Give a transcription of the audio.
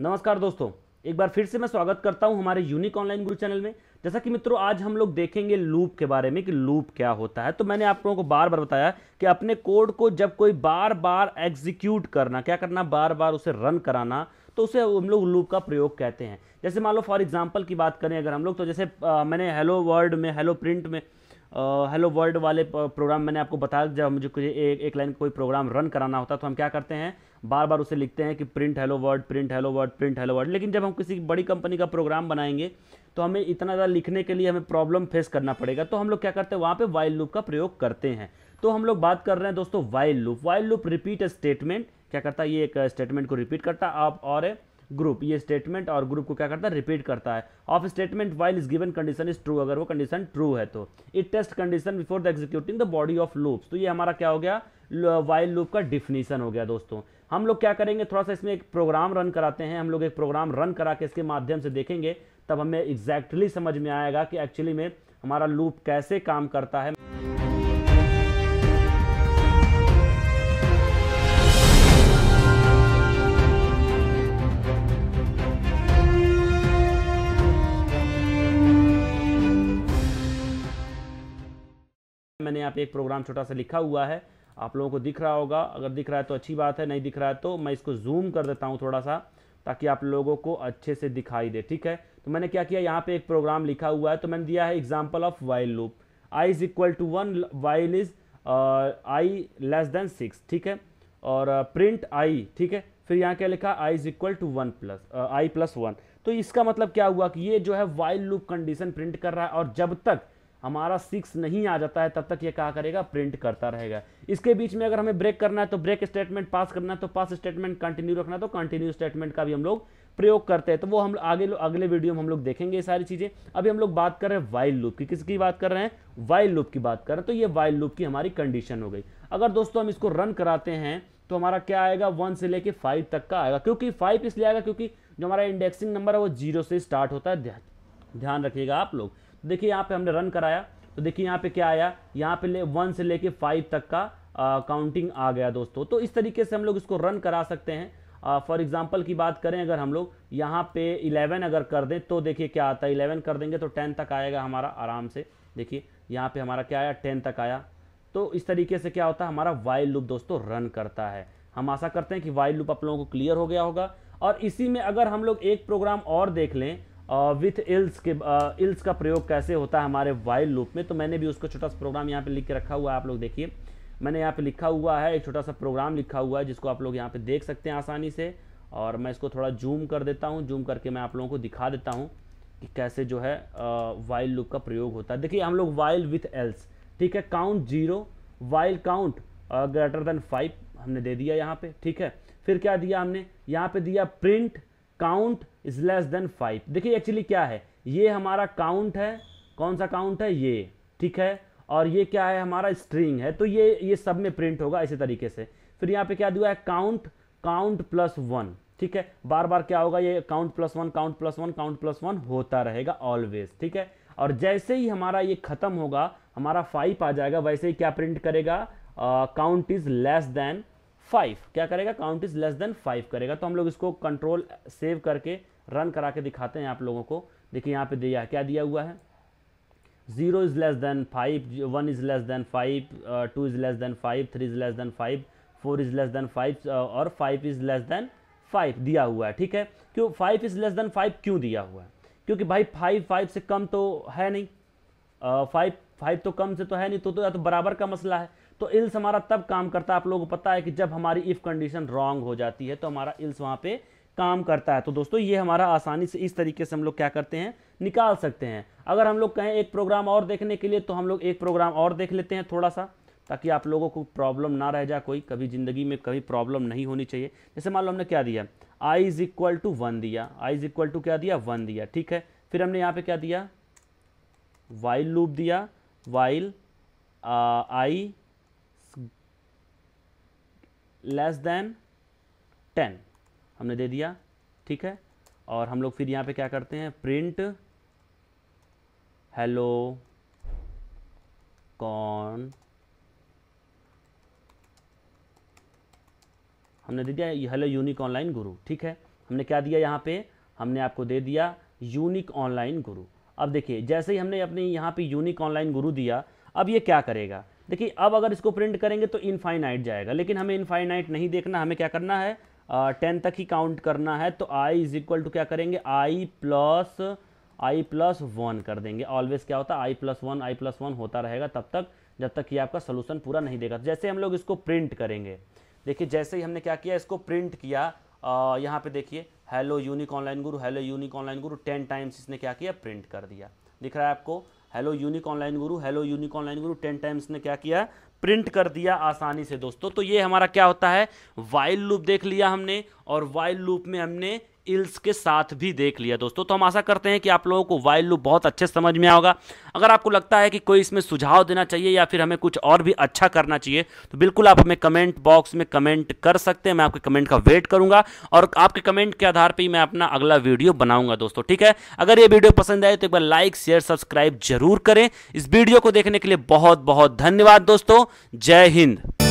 नमस्कार दोस्तों एक बार फिर से मैं स्वागत करता हूं हमारे यूनिक ऑनलाइन गुरु चैनल में जैसा कि मित्रों आज हम लोग देखेंगे लूप के बारे में कि लूप क्या होता है तो मैंने आप लोगों को बार बार बताया कि अपने कोड को जब कोई बार बार एग्जीक्यूट करना क्या करना बार बार उसे रन कराना तो उसे हम लोग लूप का प्रयोग कहते हैं जैसे मान लो फॉर एग्जाम्पल की बात करें अगर हम लोग तो जैसे आ, मैंने हेलो वर्ड में हेलो प्रिंट में हेलो वर्ल्ड वाले प्रोग्राम मैंने आपको बताया जब मुझे कोई एक एक लाइन कोई प्रोग्राम रन कराना होता है तो हम क्या करते हैं बार बार उसे लिखते हैं कि print hello word print hello word print hello word लेकिन जब हम किसी बड़ी कंपनी का प्रोग्राम बनाएंगे तो हमें इतना ज़्यादा लिखने के लिए हमें प्रॉब्लम फेस करना पड़ेगा तो हम लोग क्या करते हैं वहाँ पर वाइल लूप का प्रयोग करते हैं तो हम लोग बात कर रहे हैं दोस्तों while loop while loop repeat statement क्या करता है ये एक स्टेटमेंट को रिपीट करता आप और ग्रुप ये स्टेटमेंट और ग्रुप को क्या करता है रिपीट करता है of statement while is given condition is true अगर वो कंडीशन ट्रू है तो it test condition before the executing the body of loops तो ये हमारा क्या हो गया वाइल लूप का डिफिनीशन हो गया दोस्तों हम लोग क्या करेंगे थोड़ा सा इसमें एक प्रोग्राम रन कराते हैं हम लोग एक प्रोग्राम रन करा के इसके माध्यम से देखेंगे तब हमें एग्जैक्टली exactly समझ में आएगा कि एक्चुअली में हमारा लूप कैसे काम करता है मैंने यहाँ पे एक प्रोग्राम छोटा सा लिखा हुआ है आप लोगों को दिख रहा होगा अगर दिख रहा है तो अच्छी बात है नहीं दिख रहा है तो मैं इसको जूम कर देता हूँ थोड़ा सा ताकि आप लोगों को अच्छे से दिखाई दे ठीक है तो मैंने क्या किया यहाँ पे एक प्रोग्राम लिखा हुआ है तो मैंने दिया है example of while loop I is equal to one while is I less than six ठीक है और प्रिंट uh, आई ठीक है फिर यहाँ क्या लिखा I is equal to one plus I plus one तो इसका मतलब क्या हुआ कि ये जो है वाइल लूप कंडीशन प्रिंट कर रहा है और जब तक हमारा सिक्स नहीं आ जाता है तब तक ये क्या करेगा प्रिंट करता रहेगा इसके बीच में अगर हमें ब्रेक करना है तो ब्रेक स्टेटमेंट पास करना है तो पास स्टेटमेंट कंटिन्यू रखना है तो कंटिन्यू स्टेटमेंट का भी हम लोग प्रयोग करते हैं तो वो हम आगे अगले वीडियो में हम लोग देखेंगे ये सारी चीज़ें अभी हम लोग बात कर रहे हैं वाइल लूप की किसकी बात कर रहे हैं वाइल लूप की बात कर रहे हैं तो ये वाइल लूप की हमारी कंडीशन हो गई अगर दोस्तों हम इसको रन कराते हैं तो हमारा क्या आएगा वन से लेके फाइव तक का आएगा क्योंकि फाइव इसलिए आएगा क्योंकि जो हमारा इंडेक्सिंग नंबर है वो जीरो से स्टार्ट होता है ध्यान रखिएगा आप लोग तो देखिए यहाँ पे हमने रन कराया तो देखिए यहाँ पे क्या आया यहाँ पे ले वन से लेके फाइव तक का काउंटिंग आ गया दोस्तों तो इस तरीके से हम लोग इसको रन करा सकते हैं फॉर एग्जाम्पल की बात करें अगर हम लोग यहाँ पे इलेवन अगर कर दें तो देखिए क्या आता है इलेवन कर देंगे तो टेन तक आएगा हमारा आराम से देखिए यहाँ पे हमारा क्या आया टेन तक आया तो इस तरीके से क्या होता है हमारा वाइल्ड लुप दोस्तों रन करता है हम आशा करते हैं कि वाइल्ड लुप आप लोगों को क्लियर हो गया होगा और इसी में अगर हम लोग एक प्रोग्राम और देख लें विथ इल्स के इल्स का प्रयोग कैसे होता है हमारे वाइल्ड लूप में तो मैंने भी उसको छोटा सा प्रोग्राम यहाँ पे लिख के रखा हुआ है आप लोग देखिए मैंने यहाँ पे लिखा हुआ है एक छोटा सा प्रोग्राम लिखा हुआ है जिसको आप लोग यहाँ पे देख सकते हैं आसानी से और मैं इसको थोड़ा जूम कर देता हूँ जूम करके मैं आप लोगों को दिखा देता हूँ कि कैसे जो है वाइल्ड लूप का प्रयोग होता है देखिए हम लोग वाइल विथ एल्स ठीक है count zero while count greater than five हमने दे दिया यहाँ पे ठीक है फिर क्या दिया हमने यहाँ पे दिया print count is less than five देखिए एक्चुअली क्या है ये हमारा काउंट है कौन सा काउंट है ये ठीक है और ये क्या है हमारा स्ट्रिंग है तो ये ये सब में प्रिंट होगा इसी तरीके से फिर यहाँ पे क्या दिया है काउंट काउंट प्लस वन ठीक है बार बार क्या होगा ये count plus one count plus one count plus one होता रहेगा ऑलवेज ठीक है और जैसे ही हमारा ये खत्म होगा हमारा फाइव आ जाएगा वैसे ही क्या प्रिंट करेगा count is less than five क्या करेगा count is less than five करेगा तो हम लोग इसको कंट्रोल सेव करके रन करा के दिखाते हैं आप लोगों को देखिए यहाँ पे दिया क्या दिया हुआ है zero is less than five one is less than five two is less than five three is less than five four is less than five और five is less than five दिया हुआ है ठीक है क्यों five is less than five क्यों दिया हुआ है क्योंकि भाई फाइव फाइव से कम तो है नहीं फाइव uh, फाइव तो कम से तो है नहीं तो, तो या तो बराबर का मसला है तो इल्स हमारा तब काम करता है आप लोगों को पता है कि जब हमारी इफ़ कंडीशन रॉन्ग हो जाती है तो हमारा इल्स वहां पे काम करता है तो दोस्तों ये हमारा आसानी से इस तरीके से हम लोग क्या करते हैं निकाल सकते हैं अगर हम लोग कहें एक प्रोग्राम और देखने के लिए तो हम लोग एक प्रोग्राम और देख लेते हैं थोड़ा सा ताकि आप लोगों को प्रॉब्लम ना रह जाए कोई कभी ज़िंदगी में कभी प्रॉब्लम नहीं होनी चाहिए जैसे मान लो हमने क्या दिया I is equal to one दिया आई इज़ इक्वल टू क्या दिया वन दिया ठीक है फिर हमने यहाँ पे क्या दिया वाइल लूप दिया while I uh, less than ten हमने दे दिया ठीक है और हम लोग फिर यहाँ पे क्या करते हैं प्रिंट हेलो कौन हमने दे दिया हेलो यूनिक ऑनलाइन गुरु ठीक है हमने क्या दिया यहाँ पे हमने आपको दे दिया यूनिक ऑनलाइन गुरु अब देखिए जैसे ही हमने अपने यहाँ पे यूनिक ऑनलाइन गुरु दिया अब ये क्या करेगा देखिए अब अगर इसको प्रिंट करेंगे तो इनफाइनाइट जाएगा लेकिन हमें इनफाइनाइट नहीं देखना हमें क्या करना है टेन तक ही काउंट करना है तो आई इज इक्वल टू क्या करेंगे I plus I plus one कर देंगे ऑलवेज क्या होता है I plus one I plus one होता रहेगा तब तक जब तक कि आपका सोल्यूशन पूरा नहीं देगा जैसे हम लोग इसको प्रिंट करेंगे देखिए जैसे ही हमने क्या किया इसको प्रिंट किया यहाँ पे देखिए hello unique online guru hello unique online guru ten times इसने क्या किया प्रिंट कर दिया दिख रहा है आपको hello unique online guru hello unique online guru ten times ने क्या किया प्रिंट कर दिया आसानी से दोस्तों तो ये हमारा क्या होता है वाइल लूप देख लिया हमने और वाइल लूप में हमने इल्स के साथ भी देख लिया दोस्तों तो हम आशा करते हैं कि आप लोगों को वाइल लूप बहुत अच्छे समझ में आएगा अगर आपको लगता है कि कोई इसमें सुझाव देना चाहिए या फिर हमें कुछ और भी अच्छा करना चाहिए तो बिल्कुल आप हमें कमेंट बॉक्स में कमेंट कर सकते हैं मैं आपके कमेंट का वेट करूंगा और आपके कमेंट के आधार पर ही मैं अपना अगला वीडियो बनाऊंगा दोस्तों ठीक है अगर ये वीडियो पसंद आए तो एक बार लाइक शेयर सब्सक्राइब जरूर करें इस वीडियो को देखने के लिए बहुत बहुत धन्यवाद दोस्तों जय हिंद